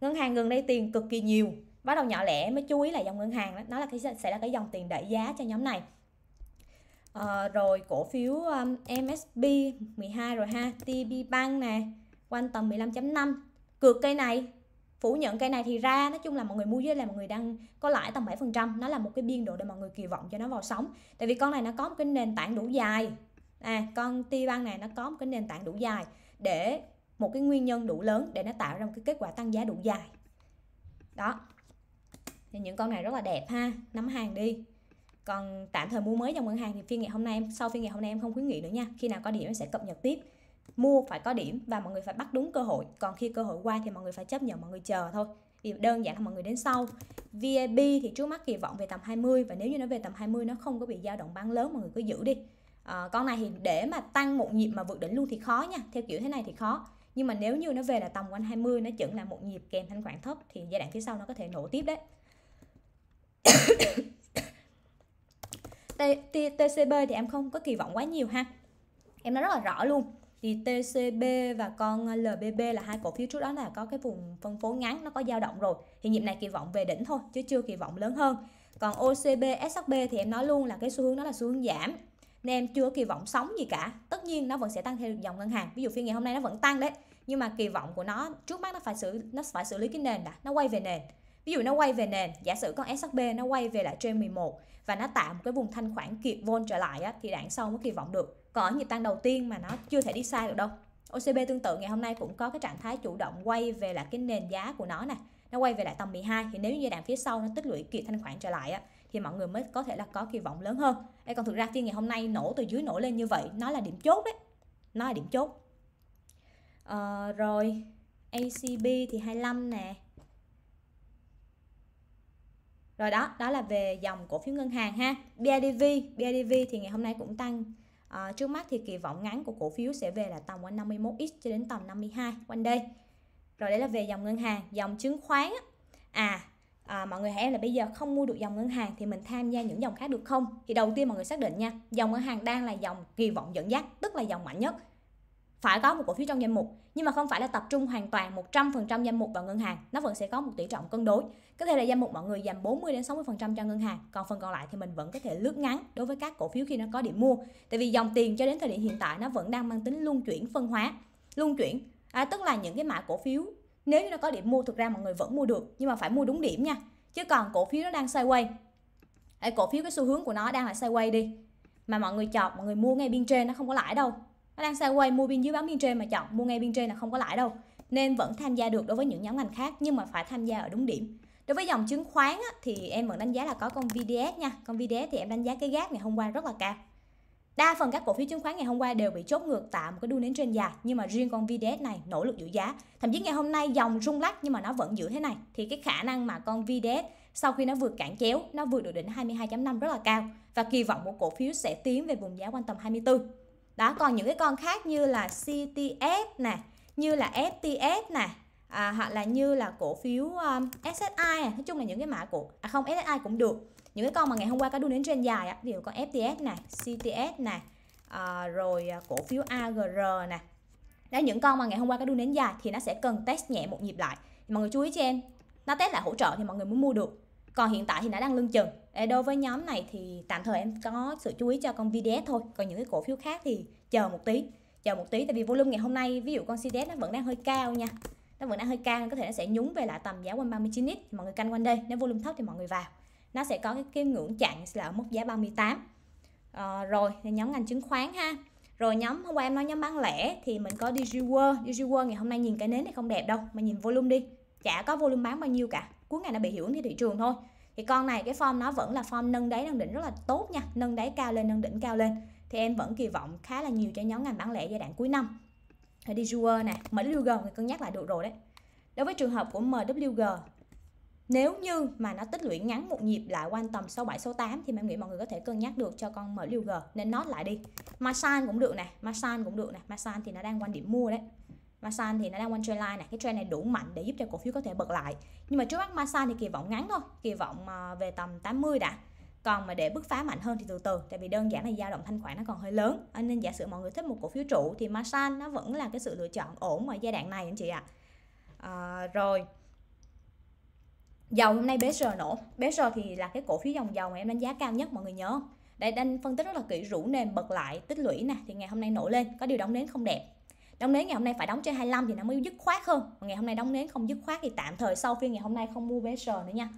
S1: ngân hàng gần đây tiền cực kỳ nhiều bắt đầu nhỏ lẻ mới chú ý là dòng ngân hàng đó nó là cái sẽ là cái dòng tiền đẩy giá cho nhóm này à, rồi cổ phiếu um, MSB 12 rồi ha TB Bank nè quanh tầm 15.5 cược cây này phủ nhận cây này thì ra nói chung là mọi người mua dưới là mọi người đang có lãi tầm 7% nó là một cái biên độ để mọi người kỳ vọng cho nó vào sóng tại vì con này nó có một cái nền tảng đủ dài à con ti băng này nó có một cái nền tảng đủ dài để một cái nguyên nhân đủ lớn để nó tạo ra một cái kết quả tăng giá đủ dài đó thì những con này rất là đẹp ha nắm hàng đi còn tạm thời mua mới trong ngân hàng thì phiên ngày hôm nay em sau phiên ngày hôm nay em không khuyến nghị nữa nha khi nào có điểm em sẽ cập nhật tiếp mua phải có điểm và mọi người phải bắt đúng cơ hội còn khi cơ hội qua thì mọi người phải chấp nhận mọi người chờ thôi vì đơn giản là mọi người đến sau VAB thì trước mắt kỳ vọng về tầm 20 và nếu như nó về tầm 20 nó không có bị dao động bán lớn mọi người cứ giữ đi à, con này thì để mà tăng một nhịp mà vượt đỉnh luôn thì khó nha theo kiểu thế này thì khó nhưng mà nếu như nó về là tầm quanh 20 nó chuẩn là một nhịp kèm thanh khoản thấp thì giai đoạn phía sau nó có thể nổ tiếp đấy TCB thì em không có kỳ vọng quá nhiều ha em nói rất là rõ luôn thì TCB và con LBB là hai cổ phiếu trước đó là có cái vùng phân phối ngắn nó có dao động rồi thì nhịp này kỳ vọng về đỉnh thôi chứ chưa kỳ vọng lớn hơn còn OCB SHB thì em nói luôn là cái xu hướng đó là xu hướng giảm nên em chưa kỳ vọng sóng gì cả tất nhiên nó vẫn sẽ tăng theo dòng ngân hàng ví dụ phiên ngày hôm nay nó vẫn tăng đấy nhưng mà kỳ vọng của nó trước mắt nó phải xử nó phải xử lý cái nền đã nó quay về nền ví dụ nó quay về nền giả sử con SHB nó quay về lại trên 11 và nó tạo một cái vùng thanh khoản kiệt vol trở lại á, thì đảng sau mới kỳ vọng được còn ở nhịp tăng đầu tiên mà nó chưa thể đi sai được đâu OCB tương tự ngày hôm nay cũng có cái trạng thái chủ động quay về lại cái nền giá của nó này nó quay về lại tầm 12 thì nếu như đạn phía sau nó tích lũy kiệt thanh khoản trở lại á, thì mọi người mới có thể là có kỳ vọng lớn hơn Ê, còn thực ra phiên ngày hôm nay nổ từ dưới nổ lên như vậy nó là điểm chốt đấy nó là điểm chốt à, rồi ACB thì 25 nè rồi đó đó là về dòng cổ phiếu ngân hàng ha BIDV BIDV thì ngày hôm nay cũng tăng à, trước mắt thì kỳ vọng ngắn của cổ phiếu sẽ về là tầm quanh 51x cho đến tầm 52 quanh đây rồi đấy là về dòng ngân hàng dòng chứng khoán à à, mọi người hãy em là bây giờ không mua được dòng ngân hàng thì mình tham gia những dòng khác được không thì đầu tiên mọi người xác định nha dòng ngân hàng đang là dòng kỳ vọng dẫn dắt tức là dòng mạnh nhất phải có một cổ phiếu trong danh mục nhưng mà không phải là tập trung hoàn toàn 100% danh mục vào ngân hàng nó vẫn sẽ có một tỷ trọng cân đối có thể là danh mục mọi người dành 40 đến 60% cho ngân hàng còn phần còn lại thì mình vẫn có thể lướt ngắn đối với các cổ phiếu khi nó có điểm mua tại vì dòng tiền cho đến thời điểm hiện tại nó vẫn đang mang tính luân chuyển phân hóa luân chuyển à, tức là những cái mã cổ phiếu nếu như nó có điểm mua thực ra mọi người vẫn mua được nhưng mà phải mua đúng điểm nha chứ còn cổ phiếu nó đang sideways à, cổ phiếu cái xu hướng của nó đang là sideways đi mà mọi người chọn mọi người mua ngay bên trên nó không có lãi đâu nó đang xa quay mua biên dưới bán biên trên mà chọn mua ngay biên trên là không có lãi đâu nên vẫn tham gia được đối với những nhóm ngành khác nhưng mà phải tham gia ở đúng điểm đối với dòng chứng khoán á, thì em vẫn đánh giá là có con VDS nha con VDS thì em đánh giá cái gác ngày hôm qua rất là cao đa phần các cổ phiếu chứng khoán ngày hôm qua đều bị chốt ngược tạm một cái đu nến trên dài nhưng mà riêng con VDS này nỗ lực giữ giá thậm chí ngày hôm nay dòng rung lắc nhưng mà nó vẫn giữ thế này thì cái khả năng mà con VDS sau khi nó vượt cản chéo nó vượt được đỉnh 22.5 rất là cao và kỳ vọng một cổ phiếu sẽ tiến về vùng giá quanh tầm 24 đó còn những cái con khác như là CTS nè như là FTS nè à, hoặc là như là cổ phiếu um, SSI à, nói chung là những cái mã cổ à không SSI cũng được những cái con mà ngày hôm qua có đu đến trên dài á ví dụ con FTS này CTS này à, rồi à, cổ phiếu AGR này đó những con mà ngày hôm qua có đu đến dài thì nó sẽ cần test nhẹ một nhịp lại mọi người chú ý cho em nó test lại hỗ trợ thì mọi người mới mua được còn hiện tại thì nó đang lưng chừng đối với nhóm này thì tạm thời em có sự chú ý cho con VDS thôi còn những cái cổ phiếu khác thì chờ một tí chờ một tí tại vì volume ngày hôm nay ví dụ con CDS nó vẫn đang hơi cao nha nó vẫn đang hơi cao có thể nó sẽ nhúng về lại tầm giá quanh 39x mọi người canh quanh đây nếu volume thấp thì mọi người vào nó sẽ có cái, cái ngưỡng chặn là ở mức giá 38 à, ờ, rồi nhóm ngành chứng khoán ha rồi nhóm hôm qua em nói nhóm bán lẻ thì mình có DigiWorld DigiWorld ngày hôm nay nhìn cái nến này không đẹp đâu mà nhìn volume đi chả có volume bán bao nhiêu cả cuối ngày nó bị hiệu ứng theo thị trường thôi thì con này cái form nó vẫn là form nâng đáy nâng đỉnh rất là tốt nha nâng đáy cao lên nâng đỉnh cao lên thì em vẫn kỳ vọng khá là nhiều cho nhóm ngành bán lẻ giai đoạn cuối năm thì đi Jure nè MWG thì cân nhắc lại được rồi đấy đối với trường hợp của MWG nếu như mà nó tích lũy ngắn một nhịp lại quanh tầm 67 68 thì em nghĩ mọi người có thể cân nhắc được cho con mở MWG nên nó lại đi Masan cũng được nè Masan cũng được nè Masan thì nó đang quanh điểm mua đấy Masan thì nó đang quanh trend line này cái trend này đủ mạnh để giúp cho cổ phiếu có thể bật lại nhưng mà trước mắt Masan thì kỳ vọng ngắn thôi kỳ vọng ờ, về tầm 80 đã còn mà để bứt phá mạnh hơn thì từ từ tại vì đơn giản là dao động thanh khoản nó còn hơi lớn ờ, nên giả sử mọi người thích một cổ phiếu trụ thì Masan nó vẫn là cái sự lựa chọn ổn ở giai đoạn này anh chị ạ à. à, rồi dầu hôm nay BSR nổ BSR thì là cái cổ phiếu dòng dầu mà em đánh giá cao nhất mọi người nhớ đây anh phân tích rất là kỹ rủ nền bật lại tích lũy nè thì ngày hôm nay nổ lên có điều đóng đến không đẹp đóng nến ngày hôm nay phải đóng trên 25 thì nó mới dứt khoát hơn mà ngày hôm nay đóng nến không dứt khoát thì tạm thời sau phiên ngày hôm nay không mua BR nữa nha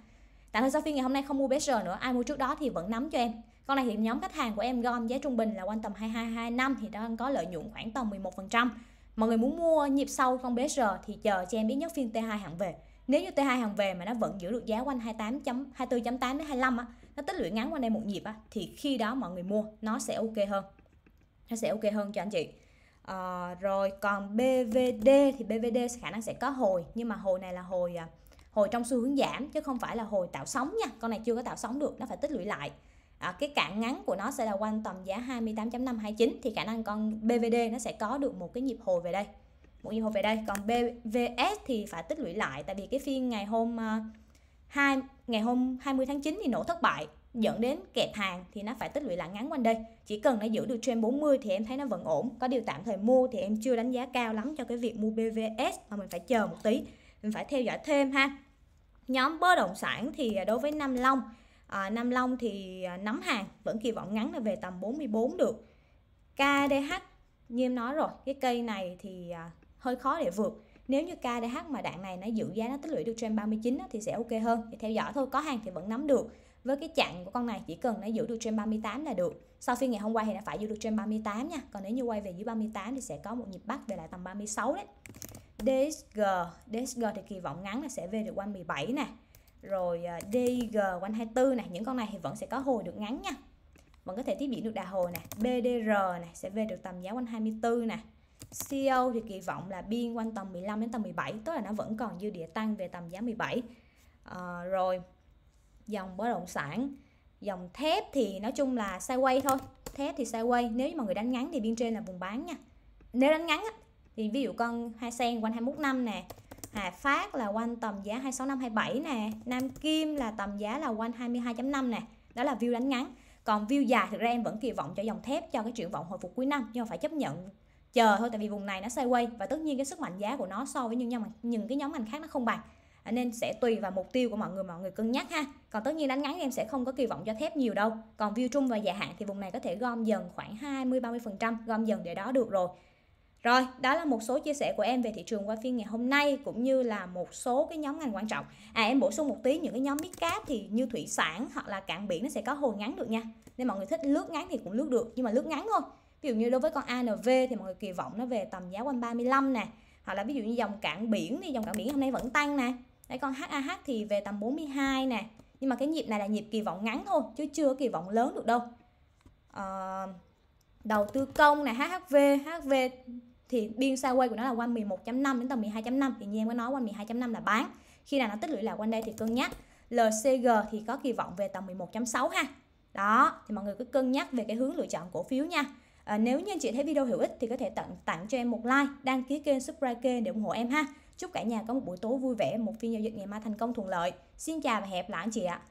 S1: tạm thời sau phiên ngày hôm nay không mua BR nữa ai mua trước đó thì vẫn nắm cho em con này thì nhóm khách hàng của em gom giá trung bình là quanh tầm 2225 thì đang có lợi nhuận khoảng tầm 11% mọi người muốn mua nhịp sau con BR thì chờ cho em biết nhất phiên T2 hạng về nếu như T2 hàng về mà nó vẫn giữ được giá quanh 28 24.8 đến 25 á, nó tích lũy ngắn qua đây một nhịp á thì khi đó mọi người mua nó sẽ ok hơn. Nó sẽ ok hơn cho anh chị à, rồi còn BVD thì BVD khả năng sẽ có hồi nhưng mà hồi này là hồi à, hồi trong xu hướng giảm chứ không phải là hồi tạo sóng nha con này chưa có tạo sóng được nó phải tích lũy lại à, cái cạn ngắn của nó sẽ là quanh tầm giá 28.529 thì khả năng con BVD nó sẽ có được một cái nhịp hồi về đây một nhịp hồi về đây còn BVS thì phải tích lũy lại tại vì cái phiên ngày hôm uh, à, 2 ngày hôm 20 tháng 9 thì nổ thất bại dẫn đến kẹp hàng thì nó phải tích lũy lại ngắn quanh đây chỉ cần nó giữ được trên 40 thì em thấy nó vẫn ổn có điều tạm thời mua thì em chưa đánh giá cao lắm cho cái việc mua BVS mà mình phải chờ một tí mình phải theo dõi thêm ha nhóm bất động sản thì à, đối với Nam Long à, Nam Long thì à, nắm hàng vẫn kỳ vọng ngắn là về tầm 44 được KDH như em nói rồi cái cây này thì à, hơi khó để vượt nếu như KDH mà đạn này nó giữ giá nó tích lũy được trên 39 đó, thì sẽ ok hơn thì theo dõi thôi có hàng thì vẫn nắm được với cái chặn của con này chỉ cần nó giữ được trên 38 là được sau phiên ngày hôm qua thì đã phải giữ được trên 38 nha còn nếu như quay về dưới 38 thì sẽ có một nhịp bắt về lại tầm 36 đấy DSG DSG thì kỳ vọng ngắn là sẽ về được quanh 17 nè rồi DG quanh 24 nè những con này thì vẫn sẽ có hồi được ngắn nha vẫn có thể tiếp diễn được đà hồi nè BDR nè sẽ về được tầm giá quanh 24 nè CO thì kỳ vọng là biên quanh tầm 15 đến tầm 17 tức là nó vẫn còn dư địa tăng về tầm giá 17 à, ờ, rồi dòng bất động sản dòng thép thì nói chung là sideways thôi thép thì sideways nếu như mọi người đánh ngắn thì biên trên là vùng bán nha nếu đánh ngắn thì ví dụ con hai sen quanh 21 năm nè Hà Phát là quanh tầm giá năm 26527 nè Nam Kim là tầm giá là quanh 22.5 nè đó là view đánh ngắn còn view dài thực ra em vẫn kỳ vọng cho dòng thép cho cái triển vọng hồi phục cuối năm nhưng mà phải chấp nhận chờ thôi tại vì vùng này nó sideways và tất nhiên cái sức mạnh giá của nó so với những nhóm những cái nhóm ngành khác nó không bằng Ờ, nên sẽ tùy vào mục tiêu của mọi người mọi người cân nhắc ha còn tất nhiên đánh ngắn em sẽ không có kỳ vọng cho thép nhiều đâu còn view trung và dài hạn thì vùng này có thể gom dần khoảng 20 30 phần trăm gom dần để đó được rồi rồi, đó là một số chia sẻ của em về thị trường qua phiên ngày hôm nay cũng như là một số cái nhóm ngành quan trọng. À em bổ sung một tí những cái nhóm mid cáp thì như thủy sản hoặc là cạn biển nó sẽ có hồi ngắn được nha. Nên mọi người thích lướt ngắn thì cũng lướt được nhưng mà lướt ngắn thôi. Ví dụ như đối với con ANV thì mọi người kỳ vọng nó về tầm giá quanh 35 nè. Hoặc là ví dụ như dòng cảng biển thì dòng cảng biển hôm nay vẫn tăng nè đấy còn HAH thì về tầm 42 nè nhưng mà cái nhịp này là nhịp kỳ vọng ngắn thôi chứ chưa kỳ vọng lớn được đâu à, đầu tư công này HHV HHV thì biên xa quay của nó là quanh 11.5 đến tầm 12.5 thì như em có nói quanh 12.5 là bán khi nào nó tích lũy lại quanh đây thì cân nhắc LCG thì có kỳ vọng về tầm 11.6 ha đó thì mọi người cứ cân nhắc về cái hướng lựa chọn cổ phiếu nha à, nếu như anh chị thấy video hữu ích thì có thể tặng tặng cho em một like đăng ký kênh subscribe kênh để ủng hộ em ha Chúc cả nhà có một buổi tối vui vẻ, một phiên giao dịch ngày mai thành công thuận lợi. Xin chào và hẹn lại anh chị ạ.